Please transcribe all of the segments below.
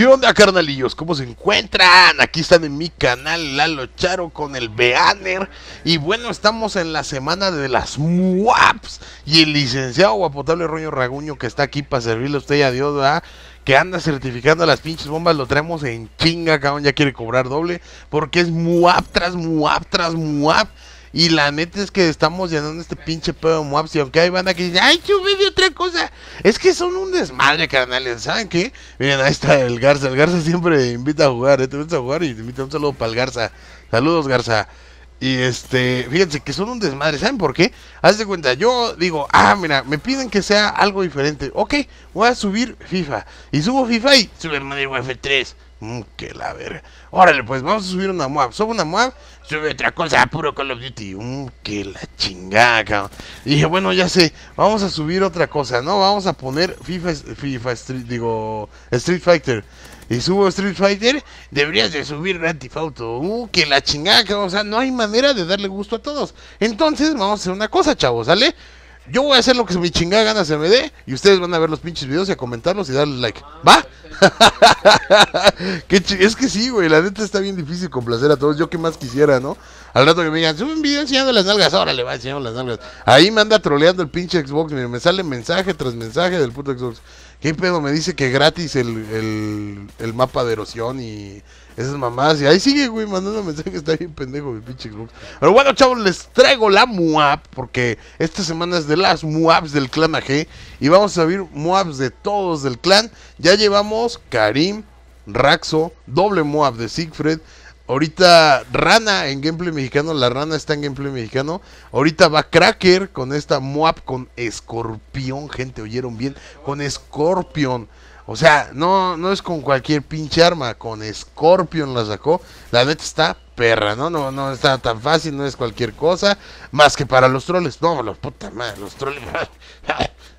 ¿Qué onda, carnalillos? ¿Cómo se encuentran? Aquí están en mi canal Lalo Charo con el Beaner. Y bueno, estamos en la semana de las MUAPs. Y el licenciado Guapotable Roño Raguño, que está aquí para servirle a usted y a Dios, que anda certificando las pinches bombas, lo traemos en chinga, cabrón, ya quiere cobrar doble, porque es muap tras muap tras muap. Y la neta es que estamos llenando este pinche pedo de Y aunque hay banda que dice, ay, yo vi de otra cosa. Es que son un desmadre, carnales. ¿Saben qué? Miren, ahí está el Garza. El Garza siempre invita a jugar. Te invita a jugar y te invita un saludo para el Garza. Saludos, Garza. Y este, fíjense que son un desmadre. ¿Saben por qué? Haz de cuenta, yo digo, ah, mira, me piden que sea algo diferente. Ok, voy a subir FIFA. Y subo FIFA y el Mario F3. Mm, que la verga. Órale, pues vamos a subir una MOAB. Subo una MOAB, sube otra cosa, puro Call of Duty. Mm, que la chingada, dije, bueno, ya sé, vamos a subir otra cosa, ¿no? Vamos a poner FIFA, FIFA Street, digo, Street Fighter. Y subo Street Fighter, deberías de subir Antifauto. Uh, que la chingada, O sea, no hay manera de darle gusto a todos. Entonces, vamos a hacer una cosa, chavos, ¿sale? Yo voy a hacer lo que mi chingada gana se me dé y ustedes van a ver los pinches videos y a comentarlos y darle like. ¿Va? es que sí, güey, la neta está bien difícil complacer a todos. Yo que más quisiera, ¿no? Al rato que me digan, sube un video enseñando las nalgas, ahora le va enseñando las nalgas. Ahí me anda troleando el pinche Xbox, me sale mensaje tras mensaje del puto Xbox. ¿Qué pedo? Me dice que gratis el mapa de erosión y esas mamás. Y ahí sigue, güey, mandando mensajes. Está bien pendejo mi pinche Xbox. Pero bueno, chavos, les traigo la MUAP. Porque esta semana es de las MUAPs del clan AG. Y vamos a abrir MUAPs de todos del clan. Ya llevamos Karim, Raxo, doble MUAP de Siegfried. Ahorita Rana en gameplay mexicano, la rana está en gameplay mexicano. Ahorita va Cracker con esta muap con escorpión, gente, oyeron bien, con escorpión. O sea, no, no es con cualquier pinche arma, con Scorpion la sacó. La neta está perra, ¿no? No, no está tan fácil, no es cualquier cosa. Más que para los troles. No, los puta madre, los troles.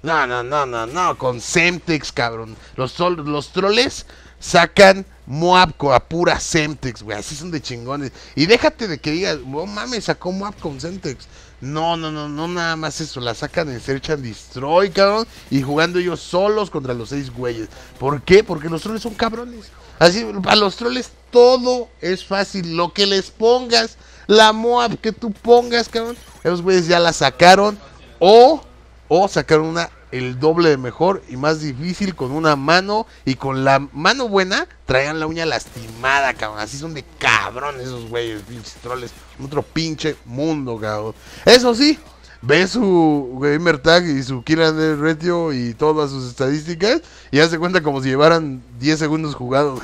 No, no, no, no, no. Con Semtex, cabrón. Los, los troles sacan Moab a pura Semtex, güey. Así son de chingones. Y déjate de que digas, no oh, mames, sacó Moab con Semtex. No, no, no, no, nada más eso. La sacan en Search and Destroy, cabrón. Y jugando ellos solos contra los seis güeyes. ¿Por qué? Porque los troles son cabrones. Así, para los troles todo es fácil. Lo que les pongas, la Moab que tú pongas, cabrón. Esos güeyes ya la sacaron. O, o sacaron una el doble de mejor y más difícil con una mano y con la mano buena traían la uña lastimada, cabrón. Así son de cabrón esos güeyes, pinches troles. Otro pinche mundo, cabrón. Eso sí, ve su gamer tag y su kill de retio y todas sus estadísticas y hace cuenta como si llevaran 10 segundos jugados.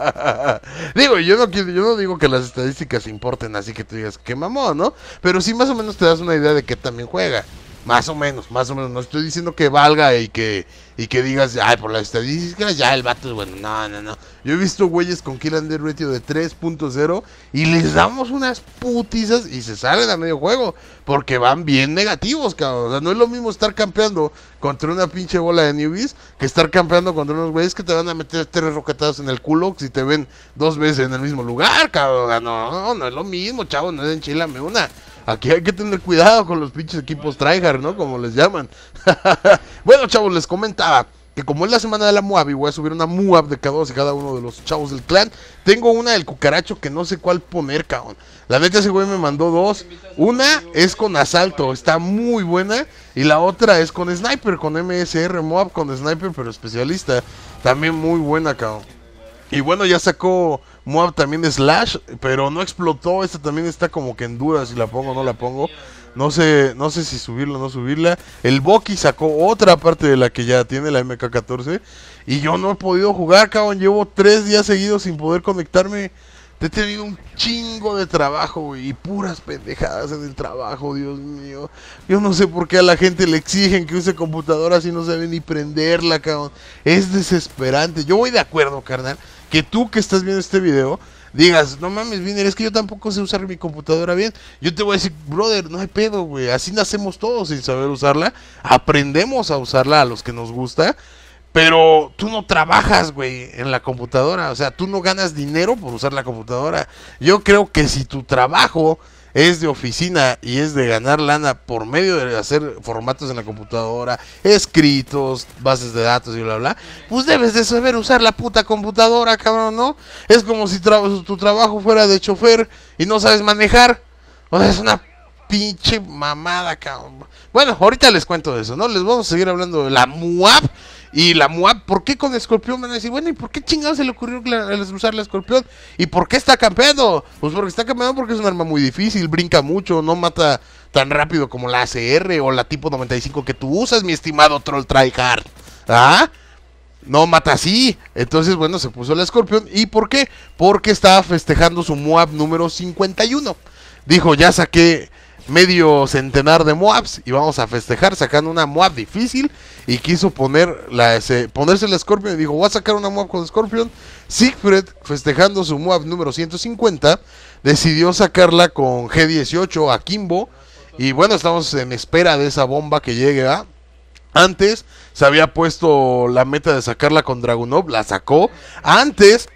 digo, yo no quiero, yo no digo que las estadísticas importen, así que tú digas que mamón, ¿no? Pero sí más o menos te das una idea de que también juega. Más o menos, más o menos. No estoy diciendo que valga y que, y que digas, ay, por las estadísticas, ya el vato es bueno. No, no, no. Yo he visto güeyes con kill and ratio de 3.0 y les damos unas putizas y se salen a medio juego porque van bien negativos, cabrón. O sea, no es lo mismo estar campeando contra una pinche bola de newbies que estar campeando contra unos güeyes que te van a meter tres roquetadas en el culo si te ven dos veces en el mismo lugar, cabrón. No, no, es lo mismo, chavo, no es enchilame una. Aquí hay que tener cuidado con los pinches equipos tryhard, ¿no? Como les llaman. bueno, chavos, les comentaba que como es la semana de la Muab y voy a subir una Muab de cada, cada uno de los chavos del clan, tengo una del cucaracho que no sé cuál poner, cabrón. La neta ese güey me mandó dos. Una es con asalto, está muy buena. Y la otra es con sniper, con MSR Muab, con sniper, pero especialista. También muy buena, cabrón. Y bueno, ya sacó Moab también Slash, pero no explotó. Esta también está como que en duda si la pongo o no la pongo. No sé, no sé si subirla o no subirla. El Boki sacó otra parte de la que ya tiene, la MK14. Y yo no he podido jugar, cabrón. Llevo tres días seguidos sin poder conectarme. He tenido un chingo de trabajo y puras pendejadas en el trabajo, Dios mío. Yo no sé por qué a la gente le exigen que use computadoras Si no sabe ni prenderla, cabrón. Es desesperante. Yo voy de acuerdo, carnal que tú que estás viendo este video digas, no mames, Viner, es que yo tampoco sé usar mi computadora bien. Yo te voy a decir, brother, no hay pedo, güey. Así nacemos todos sin saber usarla. Aprendemos a usarla a los que nos gusta. Pero tú no trabajas, güey, en la computadora. O sea, tú no ganas dinero por usar la computadora. Yo creo que si tu trabajo es de oficina y es de ganar lana por medio de hacer formatos en la computadora, escritos, bases de datos y bla, bla, pues debes de saber usar la puta computadora, cabrón, ¿no? Es como si tu trabajo fuera de chofer y no sabes manejar. O sea, es una pinche mamada, cabrón. Bueno, ahorita les cuento eso, ¿no? Les vamos a seguir hablando de la MUAP y la MUAP, ¿por qué con escorpión? Van a decir, bueno, ¿y por qué chingados se le ocurrió usar la escorpión? ¿Y por qué está campeando? Pues porque está campeando porque es un arma muy difícil, brinca mucho, no mata tan rápido como la ACR o la tipo 95 que tú usas, mi estimado troll tryhard. ¿Ah? No mata así. Entonces, bueno, se puso la escorpión. ¿Y por qué? Porque estaba festejando su MUAB número 51. Dijo, ya saqué medio centenar de Moabs y vamos a festejar sacando una Moab difícil y quiso poner la, ponerse la Scorpion y dijo voy a sacar una Moab con Scorpion. Siegfried festejando su Moab número 150 decidió sacarla con G18 a y bueno estamos en espera de esa bomba que llegue a... Antes se había puesto la meta de sacarla con Dragunov, la sacó. Antes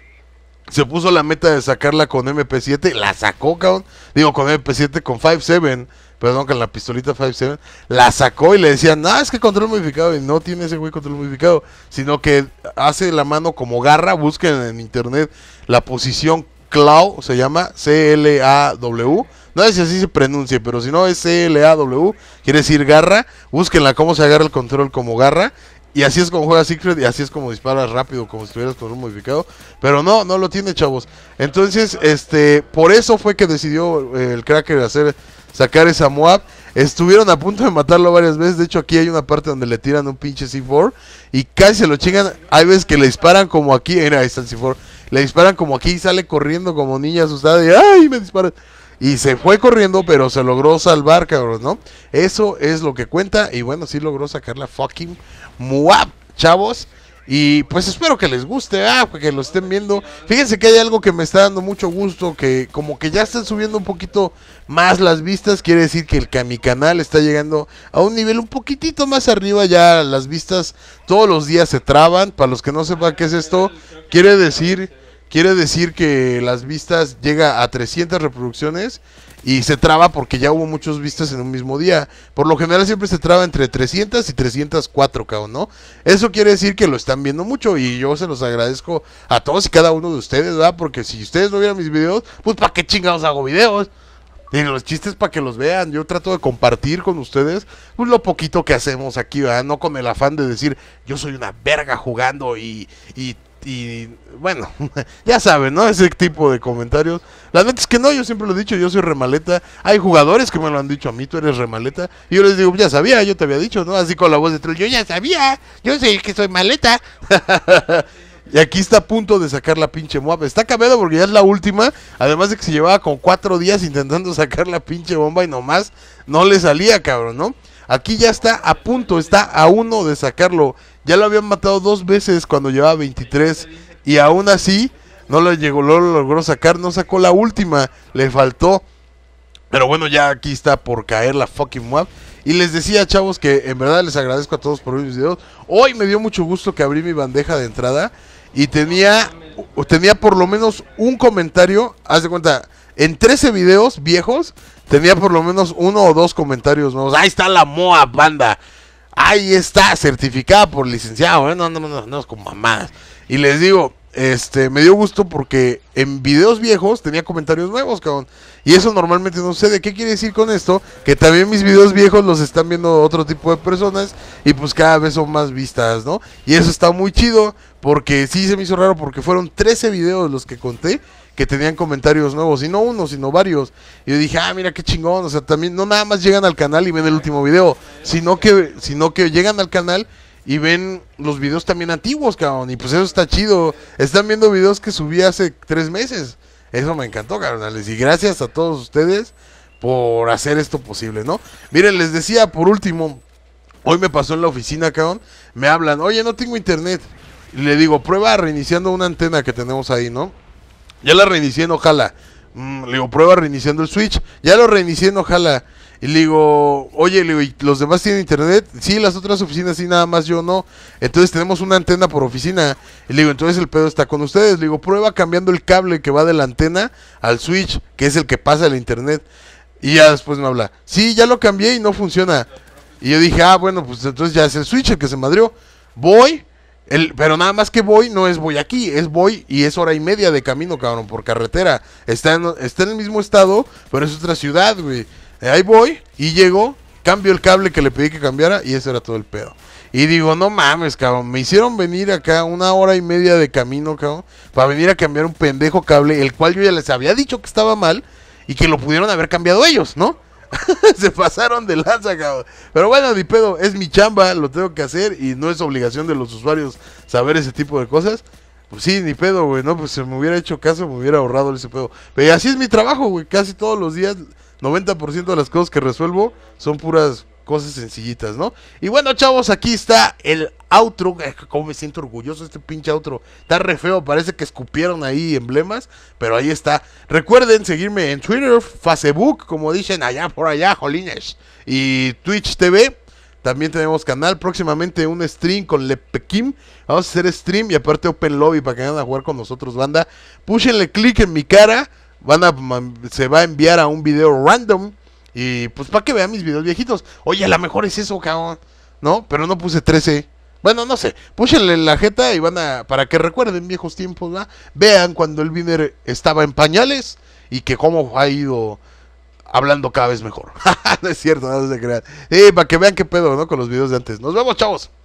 se puso la meta de sacarla con MP7, la sacó, cabrón. Digo, con MP7, con 5.7, perdón, con la pistolita 5.7, la sacó y le decían, no, ah, es que control modificado. Y no tiene ese güey control modificado, sino que hace la mano como garra, busquen en internet la posición Claw, se llama C-L-A-W. No sé si así se pronuncie, pero si no es C-L-A-W, quiere decir garra. Búsquenla cómo se agarra el control como garra. Y así es como juega Secret y así es como disparas rápido, como si estuvieras con un modificado. Pero no, no lo tiene, chavos. Entonces, este, por eso fue que decidió eh, el Cracker hacer, sacar esa Moab. Estuvieron a punto de matarlo varias veces. De hecho, aquí hay una parte donde le tiran un pinche C4 y casi se lo chingan. Hay veces que le disparan como aquí. Mira, ahí está el C4. Le disparan como aquí y sale corriendo como niña asustada. Y ¡ay! Me disparan. Y se fue corriendo, pero se logró salvar, cabrón, ¿no? Eso es lo que cuenta. Y bueno, sí logró sacar la fucking Muap, chavos. Y pues espero que les guste, ah, que lo estén viendo. Fíjense que hay algo que me está dando mucho gusto, que como que ya están subiendo un poquito más las vistas, quiere decir que, el, que mi canal está llegando a un nivel un poquitito más arriba, ya las vistas todos los días se traban. Para los que no sepan qué es esto, quiere decir Quiere decir que las vistas llega a 300 reproducciones y se traba porque ya hubo muchas vistas en un mismo día. Por lo general siempre se traba entre 300 y 304, cabrón, ¿no? Eso quiere decir que lo están viendo mucho y yo se los agradezco a todos y cada uno de ustedes, ¿verdad? Porque si ustedes no vieran mis videos, pues ¿para qué chingados hago videos? Y los chistes para que los vean. Yo trato de compartir con ustedes pues, lo poquito que hacemos aquí, ¿verdad? No con el afán de decir, yo soy una verga jugando y, y y bueno, ya saben, ¿no? Ese tipo de comentarios. La neta es que no, yo siempre lo he dicho, yo soy remaleta. Hay jugadores que me lo han dicho a mí, tú eres remaleta. Y yo les digo, ya sabía, yo te había dicho, ¿no? Así con la voz de troll, yo ya sabía, yo sé que soy maleta. y aquí está a punto de sacar la pinche Moab. Está cambiado porque ya es la última. Además de que se llevaba con cuatro días intentando sacar la pinche bomba y nomás no le salía, cabrón, ¿no? Aquí ya está a punto, está a uno de sacarlo. Ya lo habían matado dos veces cuando llevaba 23 y aún así no lo, llegó, logró sacar, no sacó la última, le faltó. Pero bueno, ya aquí está por caer la fucking map. Y les decía, chavos, que en verdad les agradezco a todos por ver mis videos. Hoy me dio mucho gusto que abrí mi bandeja de entrada y tenía, tenía por lo menos un comentario. Haz de cuenta, en 13 videos viejos tenía por lo menos uno o dos comentarios nuevos. Ahí está la MOA, banda. Ahí está, certificada por licenciado. ¿eh? No, no, no, no, es con mamadas. Y les digo, este, me dio gusto porque en videos viejos tenía comentarios nuevos, cabrón. Y eso normalmente no de ¿Qué quiere decir con esto? Que también mis videos viejos los están viendo otro tipo de personas y pues cada vez son más vistas, ¿no? Y eso está muy chido porque sí se me hizo raro porque fueron 13 videos los que conté que tenían comentarios nuevos, y no uno, sino varios. Y yo dije, ah, mira qué chingón, o sea, también no nada más llegan al canal y ven el último video, sino que, sino que llegan al canal y ven los videos también antiguos, cabrón, y pues eso está chido. Están viendo videos que subí hace tres meses. Eso me encantó, cabrón. y gracias a todos ustedes por hacer esto posible, ¿no? Miren, les decía por último, hoy me pasó en la oficina, cabrón, me hablan, oye, no tengo internet. Y le digo, prueba reiniciando una antena que tenemos ahí, ¿no? Ya la reinicié, en Ojalá, mm, le digo, prueba reiniciando el Switch. Ya lo reinicié, en Ojalá, Y le digo, oye, ¿y los demás tienen internet? Sí, las otras oficinas sí, nada más yo no. Entonces tenemos una antena por oficina. Y le digo, entonces el pedo está con ustedes. Le digo, prueba cambiando el cable que va de la antena al switch, que es el que pasa el internet. Y ya después me habla, sí, ya lo cambié y no funciona. Y yo dije, ah, bueno, pues entonces ya es el switch el que se madrió. Voy, pero nada más que voy no es voy aquí, es voy y es hora y media de camino, cabrón, por carretera. Está en, está en el mismo estado, pero es otra ciudad, güey. Eh, ahí voy y llego, cambio el cable que le pedí que cambiara y eso era todo el pedo. Y digo, no mames, cabrón, me hicieron venir acá una hora y media de camino, cabrón, para venir a cambiar un pendejo cable, el cual yo ya les había dicho que estaba mal y que lo pudieron haber cambiado ellos, ¿no? se pasaron de lanza, cabrón. Pero bueno, ni pedo, es mi chamba, lo tengo que hacer y no es obligación de los usuarios saber ese tipo de cosas. Pues sí, ni pedo, güey, no, pues se me hubiera hecho caso, me hubiera ahorrado ese pedo. Pero así es mi trabajo, güey, casi todos los días, 90% de las cosas que resuelvo son puras cosas sencillitas, ¿no? Y bueno, chavos, aquí está el outro. Como me siento orgulloso este pinche outro. Está re feo, parece que escupieron ahí emblemas, pero ahí está. Recuerden seguirme en Twitter, Facebook, como dicen allá por allá, jolines. Y Twitch TV. También tenemos canal, próximamente un stream con Lepekim. Vamos a hacer stream y aparte Open Lobby para que vayan a jugar con nosotros, banda. Púchenle click en mi cara. Van a, se va a enviar a un video random y pues para que vean mis videos viejitos. Oye, la mejor es eso, cabrón. ¿No? Pero no puse 13. Bueno, no sé. Púchenle la jeta y van a. Para que recuerden viejos tiempos, ¿verdad? Vean cuando el Biner estaba en pañales y que cómo ha ido hablando cada vez mejor. no es cierto, no se crean. Sí, para que vean qué pedo, ¿no? Con los videos de antes. Nos vemos, chavos.